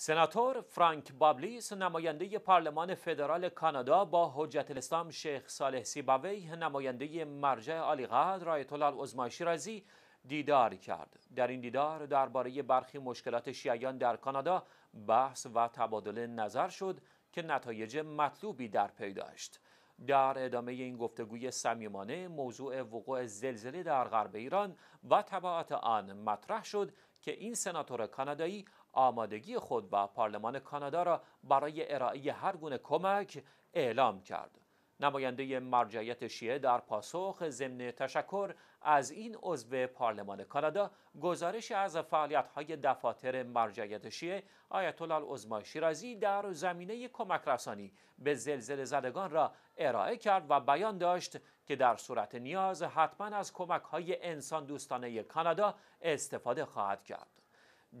سناتور فرانک بابلیس نماینده پارلمان فدرال کانادا با حجت الاسلام شیخ صالح سیباوی نماینده مرجع عالیقدر آیت الله شیرازی دیدار کرد در این دیدار درباره برخی مشکلات شیعیان در کانادا بحث و تبادل نظر شد که نتایج مطلوبی در پی داشت در ادامه این گفتگوی صمیمانه موضوع وقوع زلزله در غرب ایران و تبعات آن مطرح شد که این سناتور کانادایی آمادگی خود و پارلمان کانادا را برای ارائه هر گونه کمک اعلام کرد. نماینده مرجعیت شیعه در پاسخ ضمن تشکر از این عضو پارلمان کانادا گزارش از های دفاتر مرجعیت شیعه آیت الله شیرازی در زمینه کمک رسانی به زلزله زدگان را ارائه کرد و بیان داشت که در صورت نیاز حتما از های انسان دوستانه کانادا استفاده خواهد کرد.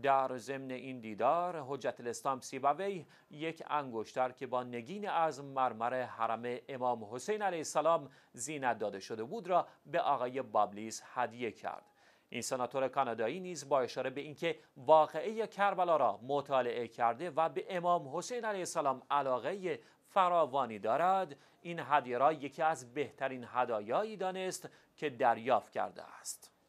در ضمن این دیدار حجت الاسلام سیباوی یک انگشتر که با نگین از مرمر حرم امام حسین علیه السلام زینت داده شده بود را به آقای بابلیس هدیه کرد این سناتور کانادایی نیز با اشاره به اینکه واقعه کربلا را مطالعه کرده و به امام حسین علیه السلام علاقه فراوانی دارد این هدیه را یکی از بهترین هدایایی دانست که دریافت کرده است